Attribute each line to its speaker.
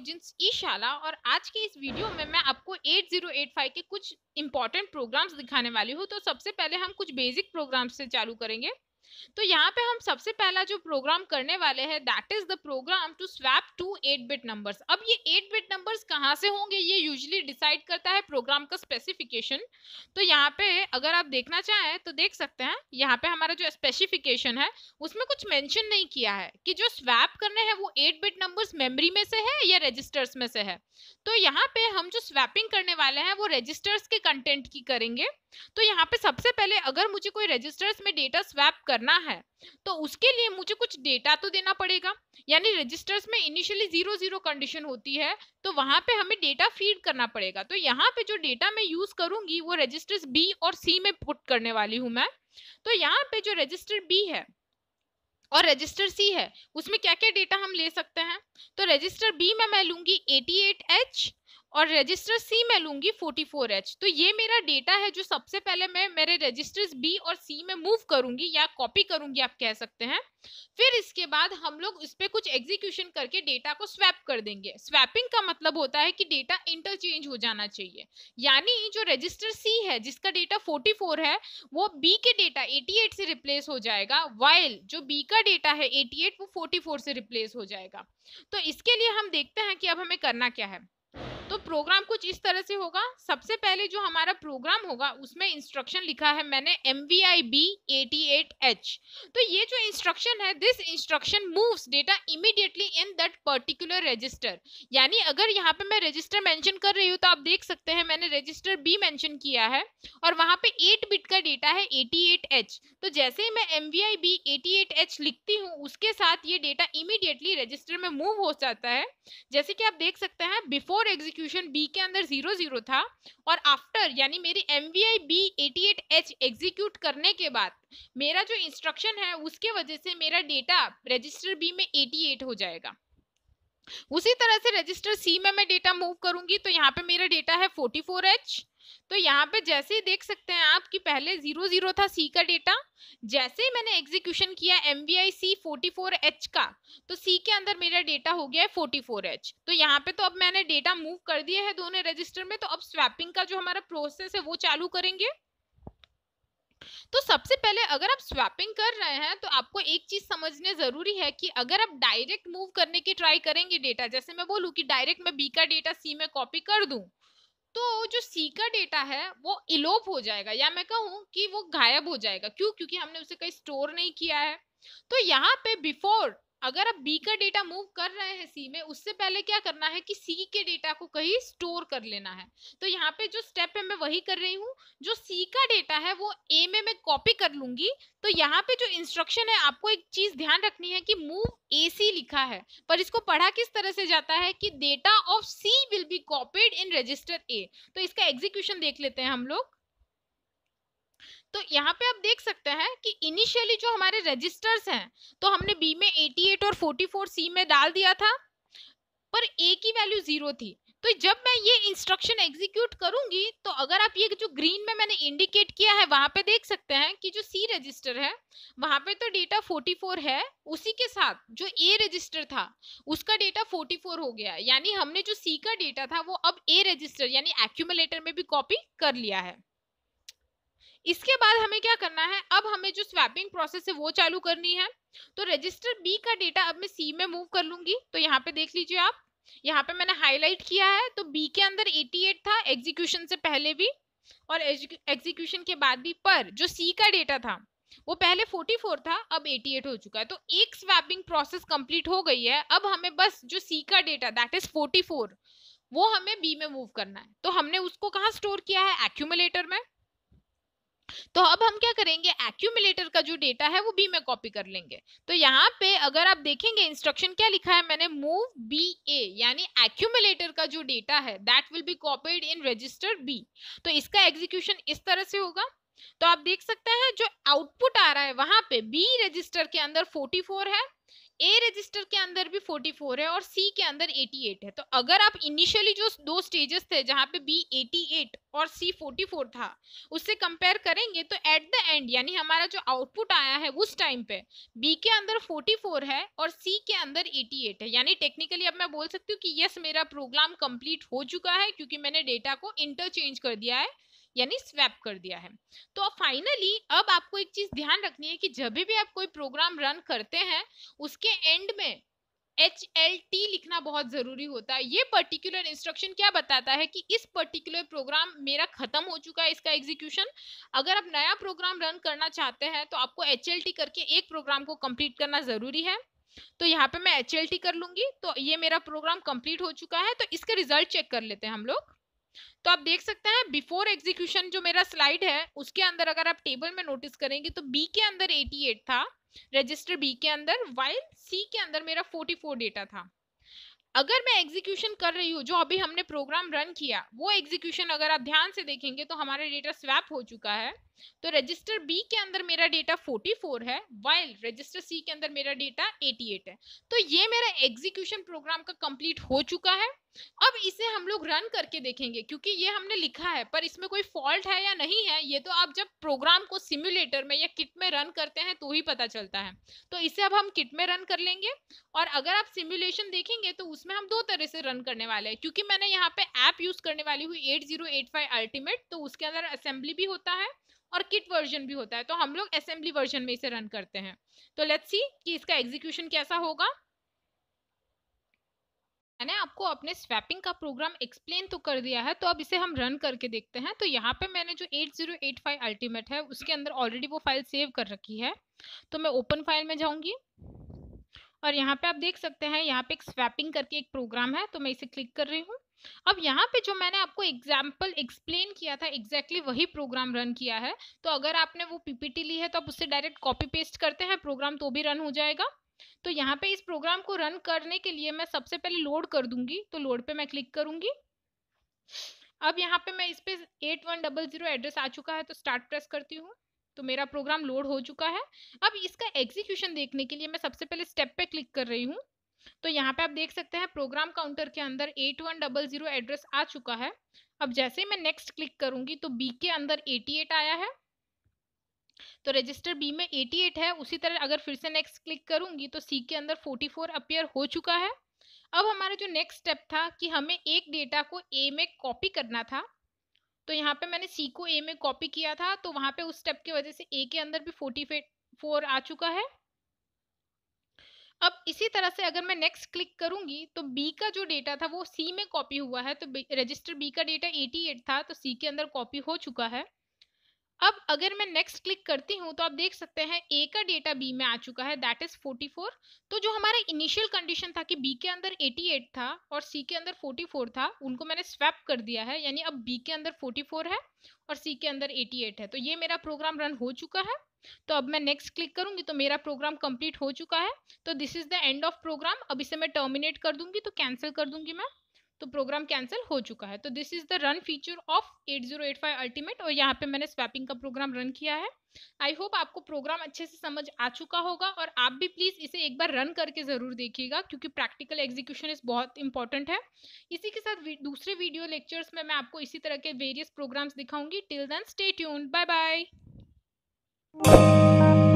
Speaker 1: origins ईशाला और आज के इस वीडियो में मैं आपको 8085 के कुछ इंपॉर्टेंट प्रोग्राम्स दिखाने वाली हूँ तो सबसे पहले हम कुछ बेसिक प्रोग्राम्स से चालू करेंगे तो यहाँ पे हम सबसे पहला जो प्रोग्राम करने वाले हैं that is the program to swap two eight bit numbers अब ये एट बिट नंबर्स कहाँ से होंगे ये यूजली डिसाइड करता है प्रोग्राम का स्पेसिफिकेशन तो यहाँ पे अगर आप देखना चाहें तो देख सकते हैं यहाँ पे हमारा जो स्पेसिफिकेशन है उसमें कुछ मैंशन नहीं किया है कि जो स्वैप करने हैं वो एट बिट नंबर्स मेमरी में से है या रजिस्टर्स में से है तो यहाँ पे हम जो स्वैपिंग करने वाले हैं वो रजिस्टर्स के कंटेंट की करेंगे तो यहाँ पे सबसे पहले अगर मुझे कोई रजिस्टर्स में डेटा स्वैप करना है तो उसके लिए मुझे कुछ डेटा तो देना पड़ेगा यानी रजिस्टर्स में इनिशियली जीरो जीरो कंडीशन होती है तो वहां पे हमें डेटा फीड करना पड़ेगा तो यहाँ पे जो डेटा मैं यूज करूंगी वो रजिस्टर्स बी और सी में पुट करने वाली हूँ मैं तो यहाँ पे जो रजिस्टर बी है और रजिस्टर सी है उसमें क्या क्या डेटा हम ले सकते हैं तो रजिस्टर बी में मैं लूंगी एच और रजिस्टर सी में लूंगी 44H तो ये मेरा डेटा है जो सबसे पहले मैं मेरे रजिस्टर्स बी और सी में मूव करूंगी या कॉपी करूंगी आप कह सकते हैं फिर इसके बाद हम लोग इस पर कुछ एग्जीक्यूशन करके डेटा को स्वैप कर देंगे स्वैपिंग का मतलब होता है कि डेटा इंटरचेंज हो जाना चाहिए यानी जो रजिस्टर सी है जिसका डेटा 44 है वो बी के डेटा 88 से रिप्लेस हो जाएगा वाइल जो बी का डेटा है 88 वो 44 से रिप्लेस हो जाएगा तो इसके लिए हम देखते हैं कि अब हमें करना क्या है प्रोग्राम कुछ इस तरह से होगा सबसे पहले जो हमारा प्रोग्राम होगा उसमें इंस्ट्रक्शन लिखा है मैंने M V I B eighty eight H तो ये जो इंस्ट्रक्शन है this instruction moves data immediately in that particular register यानी अगर यहाँ पे मैं रजिस्टर मेंशन कर रही हूँ तो आप देख सकते हैं मैंने रजिस्टर बी मैंशन किया है और वहाँ पे एट बिट का डेटा है एटी एट एच तो जैसे ही मैं M V I B eighty eight H लिखती हूँ उसके साथ ये डेटा इमिडिएटली रजिस्टर में मूव हो जाता है जैसे कि आप देख सकते हैं बिफोर एग्जीक्यूशन रीजन बी के अंदर जीरो जीरो था और आफ्टर यानी मेरी M V I B eighty eight H execute करने के बाद मेरा जो इंस्ट्रक्शन है उसके वजह से मेरा डेटा रजिस्टर बी में एटी एट हो जाएगा उसी तरह से रजिस्टर सी में मैं डेटा मूव करूंगी तो यहाँ पे मेरा डेटा है फोर्टी फोर एच तो यहाँ पे जैसे ही देख सकते हैं आप कि पहले जीरो जीरो था सी का डेटा जैसे ही मैंने एग्जीक्यूशन किया M B I C forty four H का तो सी के अंदर मेरा डेटा हो गया है फोर्टी फोर एच तो यहाँ पे तो अब मैंने डेटा मूव कर दिया है दोनों रजिस्टर में तो अब स्वैपिंग का जो हमारा प्रोसेस है वो चालू करेंगे तो सबसे पहले अगर आप स्वैपिंग कर रहे हैं तो आपको एक चीज समझने जरूरी है कि अगर आप डायरेक्ट मूव करने की ट्राई करेंगे डेटा जैसे मैं बोलूं कि डायरेक्ट मैं बी का डेटा सी में कॉपी कर दूं तो जो सी का डेटा है वो इलोप हो जाएगा या मैं कहूँ कि वो गायब हो जाएगा क्यों क्योंकि हमने उसे कहीं स्टोर नहीं किया है तो यहाँ पे बिफोर अगर आप बी का डेटा मूव कर रहे हैं सी में उससे पहले क्या करना है कि सी के डेटा को कहीं स्टोर कर लेना है तो यहाँ पे जो स्टेप है मैं वही कर रही हूँ जो सी का डेटा है वो ए में मैं कॉपी कर लूंगी तो यहाँ पे जो इंस्ट्रक्शन है आपको एक चीज ध्यान रखनी है कि मूव ए सी लिखा है पर इसको पढ़ा किस तरह से जाता है कि data of C will be copied in register A तो इसका एग्जीक्यूशन देख लेते हैं हम लोग तो यहाँ पे आप देख सकते हैं कि इनिशियली जो हमारे रजिस्टर्स हैं तो हमने बी में 88 और 44 सी में डाल दिया था पर ए की वैल्यू जीरो थी तो जब मैं ये इंस्ट्रक्शन एग्जीक्यूट करूंगी तो अगर आप ये जो ग्रीन में मैंने इंडिकेट किया है वहां पे देख सकते हैं कि जो सी रजिस्टर है वहां पे तो डेटा 44 है उसी के साथ जो ए रजिस्टर था उसका डेटा 44 हो गया यानी हमने जो सी का डेटा था वो अब ए रजिस्टर यानी एक्यूमुलेटर में भी कॉपी कर लिया है इसके बाद हमें क्या करना है अब हमें जो स्वैपिंग प्रोसेस है वो चालू करनी है तो रजिस्टर बी का डेटा अब मैं सी में मूव कर लूंगी तो यहाँ पे देख लीजिए आप यहाँ पे मैंने हाईलाइट किया है तो बी के अंदर 88 था एग्जीक्यूशन से पहले भी और एग्जीक्यूशन के बाद भी पर जो सी का डेटा था वो पहले 44 था अब 88 हो चुका है तो एक स्वैपिंग प्रोसेस कंप्लीट हो गई है अब हमें बस जो सी का डेटा दैट इज 44 वो हमें बी में मूव करना है तो हमने उसको कहाँ स्टोर किया है एक्यूमुलेटर में तो अब हम क्या करेंगे एक्यूमिलेटर का जो डेटा है वो बी में कॉपी कर लेंगे तो यहाँ पे अगर आप देखेंगे इंस्ट्रक्शन क्या लिखा है मैंने मूव बी ए यानी एक्यूमिलेटर का जो डेटा है that will be copied in register B तो इसका एग्जीक्यूशन इस तरह से होगा तो आप देख सकते हैं जो आउटपुट आ रहा है वहां पे बी रजिस्टर के अंदर 44 है ए रजिस्टर के अंदर भी 44 है और सी के अंदर 88 है तो अगर आप इनिशियली जो दो स्टेजेस थे जहाँ पे बी 88 और सी 44 था उससे कंपेयर करेंगे तो एट द एंड यानी हमारा जो आउटपुट आया है उस टाइम पे बी के अंदर 44 है और सी के अंदर 88 है यानी टेक्निकली अब मैं बोल सकती हूँ कि यस मेरा प्रोग्राम कंप्लीट हो चुका है क्योंकि मैंने डेटा को इंटरचेंज कर दिया है यानी स्वैप कर दिया है तो फाइनली अब आपको एक चीज ध्यान रखनी है कि जब भी आप कोई प्रोग्राम रन करते हैं उसके एंड में एच एल टी लिखना बहुत जरूरी होता है ये पर्टिकुलर इंस्ट्रक्शन क्या बताता है कि इस पर्टिकुलर प्रोग्राम मेरा खत्म हो चुका है इसका एग्जीक्यूशन अगर आप नया प्रोग्राम रन करना चाहते हैं तो आपको एच एल टी करके एक प्रोग्राम को कंप्लीट करना जरूरी है तो यहाँ पे मैं एच एल टी कर लूंगी तो ये मेरा प्रोग्राम कंप्लीट हो चुका है तो इसका रिजल्ट चेक कर लेते हैं हम लोग तो आप देख सकते हैं बिफोर एग्जीक्यूशन जो मेरा स्लाइड है उसके अंदर अगर आप टेबल में नोटिस करेंगे तो बी के अंदर 88 था रजिस्टर बी के अंदर वाइल सी के अंदर मेरा 44 डेटा था अगर मैं एग्जीक्यूशन कर रही हूँ जो अभी हमने प्रोग्राम रन किया वो एग्जीक्यूशन अगर आप ध्यान से देखेंगे तो हमारा डेटा स्वैप हो चुका है तो रजिस्टर बी के अंदर मेरा डेटा 44 है वाइल रजिस्टर सी के अंदर मेरा डेटा 88 है तो ये मेरा एग्जीक्यूशन प्रोग्राम का कंप्लीट हो चुका है अब इसे हम लोग रन करके देखेंगे क्योंकि ये हमने लिखा है पर इसमें कोई फॉल्ट है या नहीं है ये तो आप जब प्रोग्राम को सिम्युलेटर में या किट में रन करते हैं तो ही पता चलता है तो इसे अब हम किट में रन कर लेंगे और अगर आप सिम्युलेशन देखेंगे तो उसमें हम दो तरह से रन करने वाले हैं क्योंकि मैंने यहाँ पे ऐप यूज करने वाली हुई एट अल्टीमेट तो उसके अंदर असेंबली भी होता है और किट वर्जन भी होता है तो हम लोग असेंबली वर्जन में इसे रन करते हैं तो लेट्स सी कि इसका एग्जीक्यूशन कैसा होगा मैंने आपको अपने स्वैपिंग का प्रोग्राम एक्सप्लेन तो कर दिया है तो अब इसे हम रन करके देखते हैं तो यहाँ पे मैंने जो 8085 अल्टीमेट है उसके अंदर ऑलरेडी वो फाइल सेव कर रखी है तो मैं ओपन फाइल में जाऊँगी और यहाँ पे आप देख सकते हैं यहाँ पे एक स्वैपिंग करके एक प्रोग्राम है तो मैं इसे क्लिक कर रही हूँ अब यहाँ पे जो मैंने आपको एग्जाम्पल एक्सप्लेन किया था एग्जैक्टली exactly वही प्रोग्राम रन किया है तो अगर आपने वो पीपीटी ली है तो आप उससे डायरेक्ट कॉपी पेस्ट करते हैं प्रोग्राम तो भी रन हो जाएगा तो यहाँ पे इस प्रोग्राम को रन करने के लिए मैं सबसे पहले लोड कर दूंगी तो लोड पे मैं क्लिक करूंगी अब यहाँ पे मैं इस पे eight one double zero address आ चुका है तो स्टार्ट प्रेस करती हूँ तो मेरा प्रोग्राम लोड हो चुका है अब इसका एग्जीक्यूशन देखने के लिए मैं सबसे पहले स्टेप पे क्लिक कर रही हूँ तो यहाँ पे आप देख सकते हैं प्रोग्राम काउंटर के अंदर eight one double zero address आ चुका है अब जैसे ही मैं नेक्स्ट क्लिक करूंगी तो बी के अंदर एटी एट आया है तो रजिस्टर बी में एटी एट है उसी तरह अगर फिर से नेक्स्ट क्लिक करूंगी तो सी के अंदर फोर्टी फोर अपेयर हो चुका है अब हमारा जो नेक्स्ट स्टेप था कि हमें एक डेटा को ए में कॉपी करना था तो यहाँ पे मैंने सी को ए में कॉपी किया था तो वहाँ पे उस स्टेप की वजह से ए के अंदर भी फोर्टी फोर आ चुका है अब इसी तरह से अगर मैं नेक्स्ट क्लिक करूंगी तो बी का जो डेटा था वो सी में कॉपी हुआ है तो रजिस्टर बी का डेटा 88 था तो सी के अंदर कॉपी हो चुका है अब अगर मैं नेक्स्ट क्लिक करती हूँ तो आप देख सकते हैं ए का डेटा बी में आ चुका है दैट इज 44 तो जो हमारा इनिशियल कंडीशन था कि बी के अंदर 88 था और सी के अंदर 44 था उनको मैंने स्वैप कर दिया है यानी अब बी के अंदर 44 है और सी के अंदर 88 है तो ये मेरा प्रोग्राम रन हो चुका है तो अब मैं नेक्स्ट क्लिक करूंगी तो मेरा प्रोग्राम कंप्लीट हो चुका है तो this is the end of program अब इसे मैं टर्मिनेट कर दूंगी तो कैंसिल कर दूंगी मैं तो प्रोग्राम कैंसिल हो चुका है तो this is the run feature of 8085 ultimate और यहाँ पे मैंने स्वैपिंग का प्रोग्राम रन किया है आई होप आपको प्रोग्राम अच्छे से समझ आ चुका होगा और आप भी प्लीज़ इसे एक बार रन करके ज़रूर देखिएगा क्योंकि प्रैक्टिकल एग्जीक्यूशन इस बहुत इंपॉर्टेंट है इसी के साथ दूसरे वीडियो लेक्चर्स में मैं आपको इसी तरह के वेरियस प्रोग्राम्स दिखाऊंगी till then stay tune bye bye